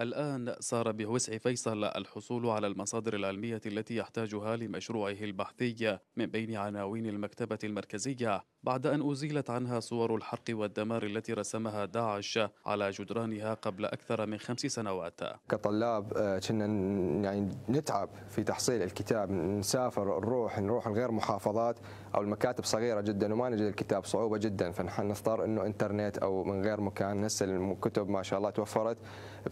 الآن صار بوسع فيصل الحصول على المصادر العلمية التي يحتاجها لمشروعه البحثي من بين عناوين المكتبة المركزية بعد أن أزيلت عنها صور الحرق والدمار التي رسمها داعش على جدرانها قبل أكثر من خمس سنوات كطلاب آه، كنا يعني نتعب في تحصيل الكتاب نسافر نروح نروح لغير محافظات أو المكاتب صغيرة جدا وما نجد الكتاب صعوبة جدا فنحن نضطر أنه إنترنت أو من غير مكان نسل كتب ما شاء الله توفرت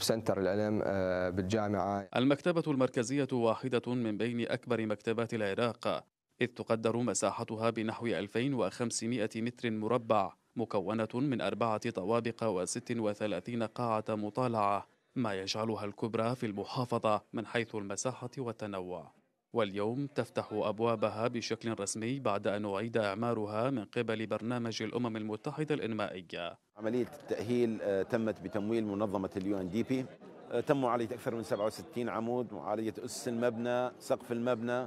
بسنتر العلم آه، بالجامعة المكتبة المركزية واحدة من بين أكبر مكتبات العراق إذ تقدر مساحتها بنحو 2500 متر مربع مكونة من أربعة طوابق و36 قاعة مطالعة ما يجعلها الكبرى في المحافظة من حيث المساحة والتنوع واليوم تفتح أبوابها بشكل رسمي بعد أن أعيد إعمارها من قبل برنامج الأمم المتحدة الإنمائية عملية التأهيل آه، تمت بتمويل منظمة اليون دي بي آه، تم معالجة أكثر من 67 عمود معالجة أس المبنى سقف المبنى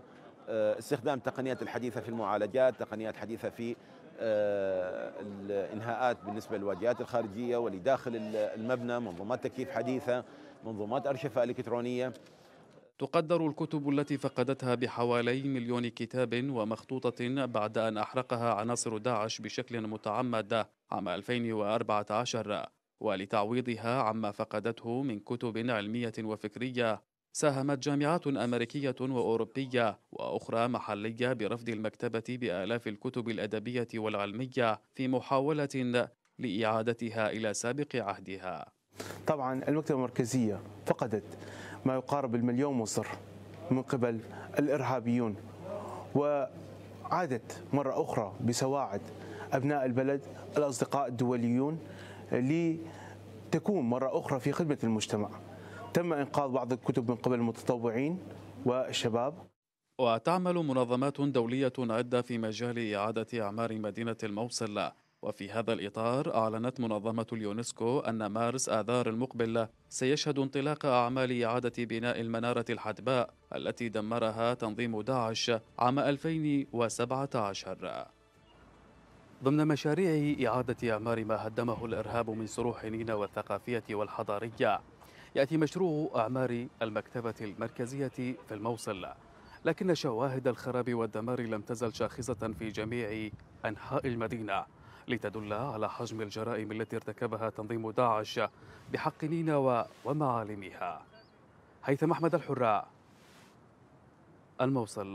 آه، استخدام تقنيات الحديثة في المعالجات تقنيات حديثة في آه، الانهاءات بالنسبه للواجهات الخارجيه ولداخل المبنى منظومات تكييف حديثه منظومات ارشفه الكترونيه تقدر الكتب التي فقدتها بحوالي مليون كتاب ومخطوطة بعد أن أحرقها عناصر داعش بشكل متعمد عام 2014 ولتعويضها عما فقدته من كتب علمية وفكرية ساهمت جامعات أمريكية وأوروبية وأخرى محلية برفض المكتبة بآلاف الكتب الأدبية والعلمية في محاولة لإعادتها إلى سابق عهدها طبعا المكتبة المركزية فقدت ما يقارب المليون مصدر من قبل الإرهابيون وعادت مرة أخرى بسواعد أبناء البلد الأصدقاء الدوليون لتكون مرة أخرى في خدمة المجتمع تم إنقاذ بعض الكتب من قبل المتطوعين والشباب وتعمل منظمات دولية عدة في مجال إعادة أعمار مدينة الموصل وفي هذا الإطار أعلنت منظمة اليونسكو أن مارس آذار المقبل سيشهد انطلاق أعمال إعادة بناء المنارة الحدباء التي دمرها تنظيم داعش عام 2017 ضمن مشاريع إعادة أعمار ما هدمه الإرهاب من سروح نينوى الثقافية والحضارية يأتي مشروع أعمار المكتبة المركزية في الموصل لكن شواهد الخراب والدمار لم تزل شاخصة في جميع أنحاء المدينة لتدل على حجم الجرائم التي ارتكبها تنظيم داعش بحق نينوى ومعالمها هيثم أحمد الحراء الموصل